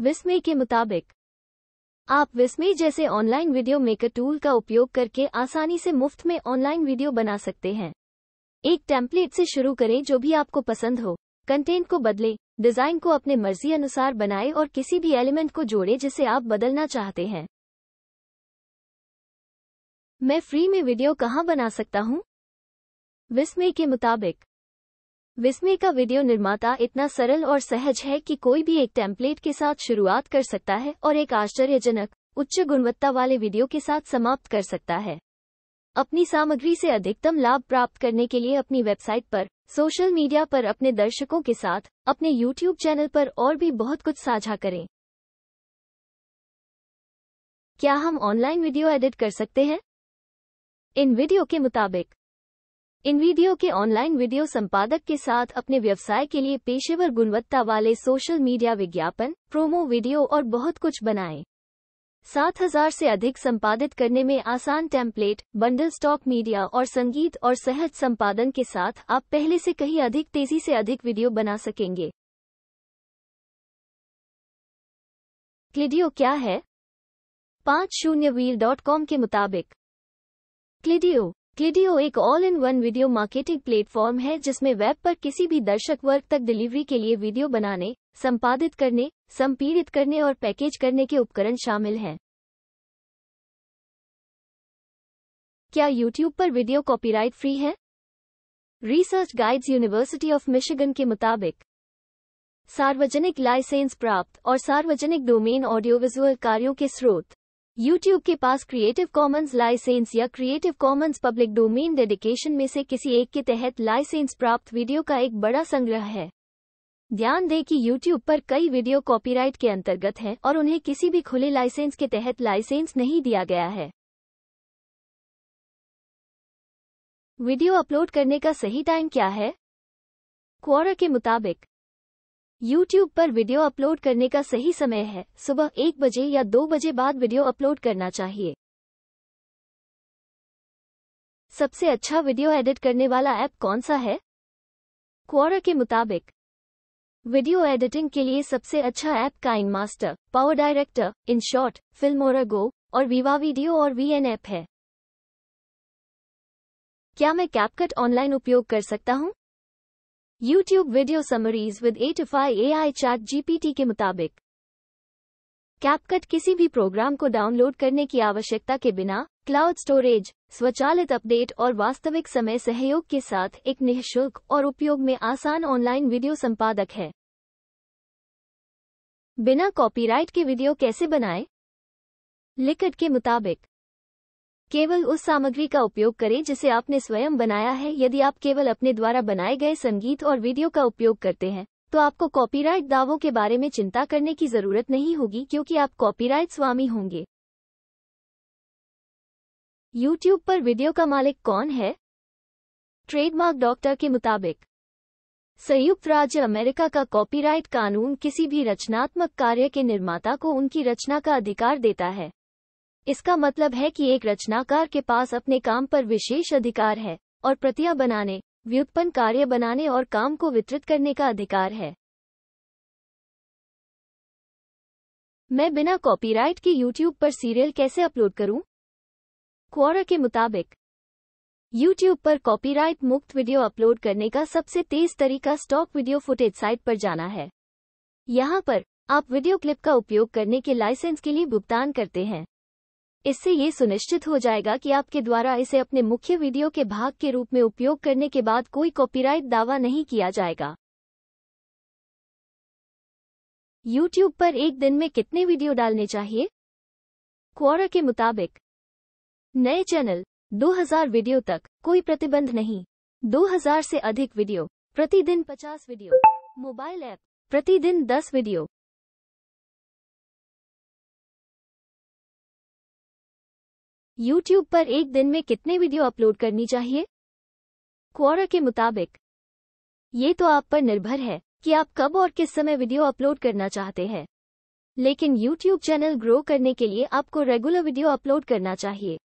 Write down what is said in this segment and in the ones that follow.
विस्मे के मुताबिक आप विस्मे जैसे ऑनलाइन वीडियो मेकर टूल का उपयोग करके आसानी से मुफ्त में ऑनलाइन वीडियो बना सकते हैं एक टेम्पलेट से शुरू करें जो भी आपको पसंद हो कंटेंट को बदले डिजाइन को अपने मर्जी अनुसार बनाए और किसी भी एलिमेंट को जोड़े जिसे आप बदलना चाहते हैं मैं फ्री में वीडियो कहाँ बना सकता हूँ विस्मे के मुताबिक विस्मे का वीडियो निर्माता इतना सरल और सहज है कि कोई भी एक टेम्पलेट के साथ शुरुआत कर सकता है और एक आश्चर्यजनक उच्च गुणवत्ता वाले वीडियो के साथ समाप्त कर सकता है अपनी सामग्री से अधिकतम लाभ प्राप्त करने के लिए अपनी वेबसाइट पर सोशल मीडिया पर अपने दर्शकों के साथ अपने यूट्यूब चैनल पर और भी बहुत कुछ साझा करें क्या हम ऑनलाइन वीडियो एडिट कर सकते हैं इन वीडियो के मुताबिक इन वीडियो के ऑनलाइन वीडियो संपादक के साथ अपने व्यवसाय के लिए पेशेवर गुणवत्ता वाले सोशल मीडिया विज्ञापन प्रोमो वीडियो और बहुत कुछ बनाएं। हजार से अधिक संपादित करने में आसान टेम्पलेट बंडल स्टॉक मीडिया और संगीत और सहज संपादन के साथ आप पहले से कहीं अधिक तेजी से अधिक वीडियो बना सकेंगे क्लिडियो क्या है पाँच शून्य व्हील डॉट कॉम के मुताबिक क्लिडियो क्लिडियो एक all in one video marketing platform है जिसमें वेब पर किसी भी दर्शक वर्ग तक डिलीवरी के लिए वीडियो बनाने संपादित करने संपीड़ित करने और पैकेज करने के उपकरण शामिल हैं क्या YouTube पर वीडियो कॉपीराइट फ्री है research guides university of Michigan के मुताबिक सार्वजनिक लाइसेंस प्राप्त और सार्वजनिक डोमेन ऑडियोविजुअल कार्यों के स्रोत YouTube के पास क्रिएटिव कॉमन्स लाइसेंस या creative commons public domain dedication में से किसी एक के तहत लाइसेंस प्राप्त वीडियो का एक बड़ा संग्रह है ध्यान दें कि YouTube पर कई वीडियो कॉपीराइट के अंतर्गत हैं और उन्हें किसी भी खुले लाइसेंस के तहत लाइसेंस नहीं दिया गया है वीडियो अपलोड करने का सही टाइम क्या है क्वारा के मुताबिक YouTube पर वीडियो अपलोड करने का सही समय है सुबह एक बजे या दो बजे बाद वीडियो अपलोड करना चाहिए सबसे अच्छा वीडियो एडिट करने वाला ऐप कौन सा है क्वारा के मुताबिक वीडियो एडिटिंग के लिए सबसे अच्छा app KineMaster PowerDirector InShot FilmoraGo और विवा वीडियो और वी एन ऐप है क्या मैं कैपकट ऑनलाइन उपयोग कर सकता हूँ YouTube video summaries with A I ChatGPT के मुताबिक कैपकट किसी भी प्रोग्राम को डाउनलोड करने की आवश्यकता के बिना क्लाउड स्टोरेज स्वचालित अपडेट और वास्तविक समय सहयोग के साथ एक निःशुल्क और उपयोग में आसान ऑनलाइन वीडियो संपादक है बिना कॉपीराइट के वीडियो कैसे बनाएं? लिकट के मुताबिक केवल उस सामग्री का उपयोग करें जिसे आपने स्वयं बनाया है यदि आप केवल अपने द्वारा बनाए गए संगीत और वीडियो का उपयोग करते हैं तो आपको कॉपीराइट दावों के बारे में चिंता करने की जरूरत नहीं होगी क्योंकि आप कॉपीराइट स्वामी होंगे YouTube पर वीडियो का मालिक कौन है ट्रेडमार्क डॉक्टर के मुताबिक संयुक्त राज्य अमेरिका का कॉपीराइट कानून किसी भी रचनात्मक कार्य के निर्माता को उनकी रचना का अधिकार देता है इसका मतलब है कि एक रचनाकार के पास अपने काम पर विशेष अधिकार है और प्रतिया बनाने व्युत्पन्न कार्य बनाने और काम को वितरित करने का अधिकार है मैं बिना कॉपीराइट के YouTube पर सीरियल कैसे अपलोड करूं? क्वारा के मुताबिक YouTube पर कॉपीराइट मुक्त वीडियो अपलोड करने का सबसे तेज तरीका स्टॉक वीडियो फुटेज साइट पर जाना है यहाँ पर आप वीडियो क्लिप का उपयोग करने के लाइसेंस के लिए भुगतान करते हैं इससे ये सुनिश्चित हो जाएगा कि आपके द्वारा इसे अपने मुख्य वीडियो के भाग के रूप में उपयोग करने के बाद कोई कॉपीराइट दावा नहीं किया जाएगा YouTube पर एक दिन में कितने वीडियो डालने चाहिए क्वारा के मुताबिक नए चैनल 2000 वीडियो तक कोई प्रतिबंध नहीं 2000 से अधिक वीडियो प्रतिदिन 50 वीडियो मोबाइल ऐप प्रतिदिन 10 वीडियो यूट्यूब पर एक दिन में कितने वीडियो अपलोड करनी चाहिए क्वारा के मुताबिक ये तो आप पर निर्भर है कि आप कब और किस समय वीडियो अपलोड करना चाहते हैं लेकिन यूट्यूब चैनल ग्रो करने के लिए आपको रेगुलर वीडियो अपलोड करना चाहिए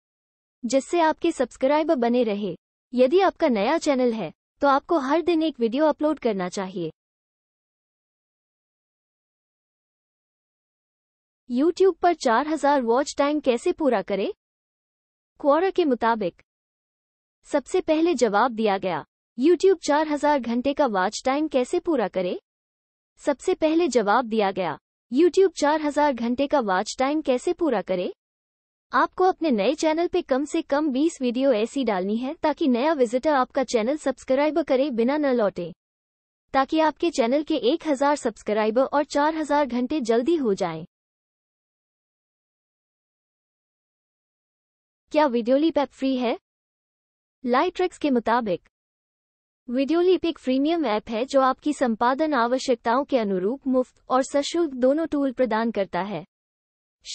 जिससे आपके सब्सक्राइबर बने रहे यदि आपका नया चैनल है तो आपको हर दिन एक वीडियो अपलोड करना चाहिए YouTube पर 4000 वॉच टाइम कैसे पूरा करें क्वारा के मुताबिक सबसे पहले जवाब दिया गया यूट्यूब 4000 घंटे का वॉच टाइम कैसे पूरा करे सबसे पहले जवाब दिया गया यूट्यूब 4000 घंटे का वॉच टाइम कैसे पूरा करे आपको अपने नए चैनल पे कम से कम 20 वीडियो ऐसी डालनी है ताकि नया विजिटर आपका चैनल सब्सक्राइब करे बिना न लौटे ताकि आपके चैनल के 1000 सब्सक्राइबर और 4000 घंटे जल्दी हो जाएं। क्या विडियोलीप ऐप फ्री है लाइट्रिक्स के मुताबिक विडियोलीप एक फ्रीमियम ऐप है जो आपकी संपादन आवश्यकताओं के अनुरूप मुफ्त और सशुल्क दोनों टूल प्रदान करता है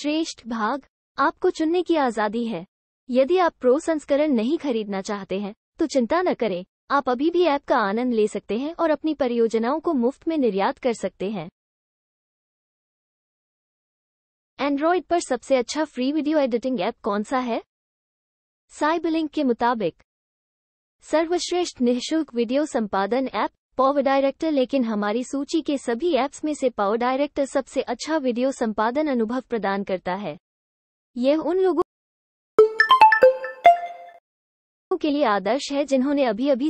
श्रेष्ठ भाग आपको चुनने की आज़ादी है यदि आप प्रो संस्करण नहीं खरीदना चाहते हैं तो चिंता न करें आप अभी भी ऐप का आनंद ले सकते हैं और अपनी परियोजनाओं को मुफ्त में निर्यात कर सकते हैं एंड्रॉइड पर सबसे अच्छा फ्री वीडियो एडिटिंग ऐप कौन सा है साइबलिंक के मुताबिक सर्वश्रेष्ठ निःशुल्क वीडियो संपादन ऐप पावर डायरेक्टर लेकिन हमारी सूची के सभी ऐप्स में से पावर डायरेक्टर सबसे अच्छा वीडियो संपादन अनुभव प्रदान करता है यह उन लोगों के लिए आदर्श है जिन्होंने अभी अभी